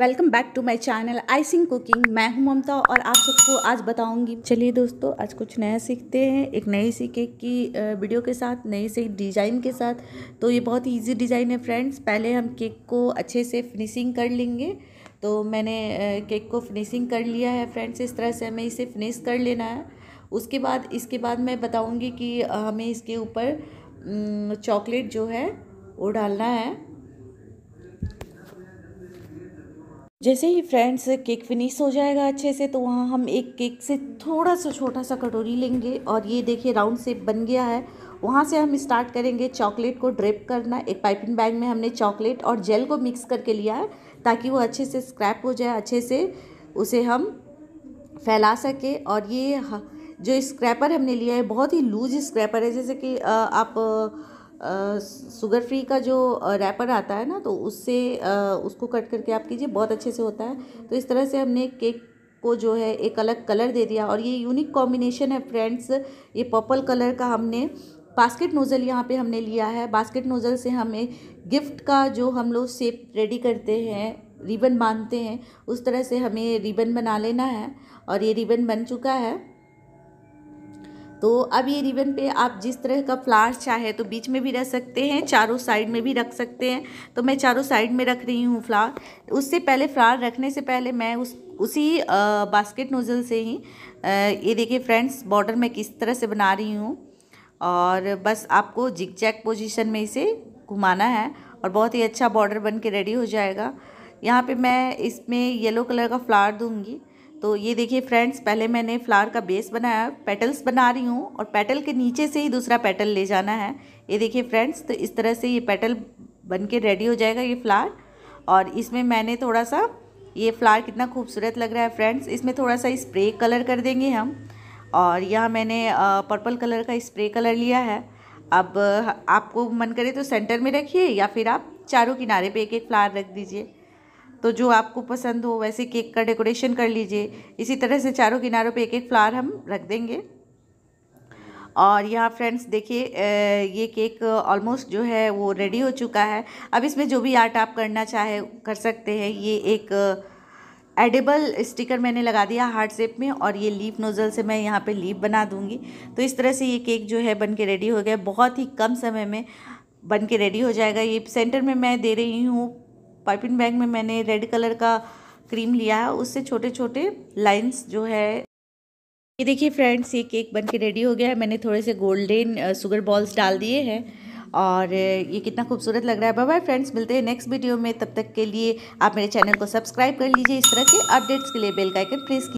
welcome back to my channel icing cooking मैं हूं ममता और आप सबको आज बताऊंगी चलिए दोस्तों आज कुछ नया सीखते हैं एक नई सी केक की वीडियो के साथ नई सी डिज़ाइन के साथ तो ये बहुत ईजी डिज़ाइन है फ्रेंड्स पहले हम केक को अच्छे से फिनिशिंग कर लेंगे तो मैंने केक को फिनिशिंग कर लिया है फ्रेंड्स इस तरह से हमें इसे फिनिश कर लेना है उसके बाद इसके बाद मैं बताऊँगी कि हमें इसके ऊपर चॉकलेट जो है वो डालना है जैसे ही फ्रेंड्स केक फिनिश हो जाएगा अच्छे से तो वहाँ हम एक केक से थोड़ा सा छोटा सा कटोरी लेंगे और ये देखिए राउंड शेप बन गया है वहाँ से हम स्टार्ट करेंगे चॉकलेट को ड्रेप करना एक पाइपिंग बैग में हमने चॉकलेट और जेल को मिक्स करके लिया है ताकि वो अच्छे से स्क्रैप हो जाए अच्छे से उसे हम फैला सके और ये जो स्क्रैपर हमने लिया है बहुत ही लूज स्क्रैपर है जैसे कि आप शुगर फ्री का जो रैपर आता है ना तो उससे उसको कट करके आप कीजिए बहुत अच्छे से होता है तो इस तरह से हमने केक को जो है एक अलग कलर दे दिया और ये यूनिक कॉम्बिनेशन है फ्रेंड्स ये पर्पल कलर का हमने बास्केट नोज़ल यहाँ पे हमने लिया है बास्केट नोज़ल से हमें गिफ्ट का जो हम लोग शेप रेडी करते हैं रिबन बांधते हैं उस तरह से हमें रिबन बना लेना है और ये रिबन बन चुका है तो अब ये रिबन पे आप जिस तरह का फ्लावर्स चाहे तो बीच में भी रख सकते हैं चारों साइड में भी रख सकते हैं तो मैं चारों साइड में रख रही हूँ फ्लावर उससे पहले फ्लावर रखने से पहले मैं उस उसी बास्केट नोज़ल से ही ये देखिए फ्रेंड्स बॉर्डर मैं किस तरह से बना रही हूँ और बस आपको जिक जैक पोजिशन में इसे घुमाना है और बहुत ही अच्छा बॉर्डर बन के रेडी हो जाएगा यहाँ पर मैं इसमें येलो कलर का फ्लावर दूँगी तो ये देखिए फ्रेंड्स पहले मैंने फ्लावर का बेस बनाया पेटल्स बना रही हूँ और पेटल के नीचे से ही दूसरा पेटल ले जाना है ये देखिए फ्रेंड्स तो इस तरह से ये पेटल बन के रेडी हो जाएगा ये फ्लावर और इसमें मैंने थोड़ा सा ये फ्लावर कितना खूबसूरत लग रहा है फ्रेंड्स इसमें थोड़ा सा स्प्रे कलर कर देंगे हम और यहाँ मैंने पर्पल कलर का स्प्रे कलर लिया है अब आपको मन करे तो सेंटर में रखिए या फिर आप चारों किनारे पर एक एक फ्लावर रख दीजिए तो जो आपको पसंद हो वैसे केक का डेकोरेशन कर लीजिए इसी तरह से चारों किनारों पे एक एक फ्लावर हम रख देंगे और यहाँ फ्रेंड्स देखिए ये केक ऑलमोस्ट जो है वो रेडी हो चुका है अब इसमें जो भी आर्ट आप करना चाहे कर सकते हैं ये एक एडेबल स्टिकर मैंने लगा दिया हार्ट शेप में और ये लीफ नोज़ल से मैं यहाँ पे लीफ बना दूँगी तो इस तरह से ये केक जो है बन के रेडी हो गया बहुत ही कम समय में बन के रेडी हो जाएगा ये सेंटर में मैं दे रही हूँ पाइपिंग बैग में मैंने रेड कलर का क्रीम लिया है उससे छोटे छोटे लाइंस जो है ये देखिए फ्रेंड्स ये केक बन के रेडी हो गया है मैंने थोड़े से गोल्डन शुगर बॉल्स डाल दिए हैं और ये कितना खूबसूरत लग रहा है बाय बाय फ्रेंड्स मिलते हैं नेक्स्ट वीडियो में तब तक के लिए आप मेरे चैनल को सब्सक्राइब कर लीजिए इस तरह के अपडेट्स के लिए बेल का आइकन प्रेस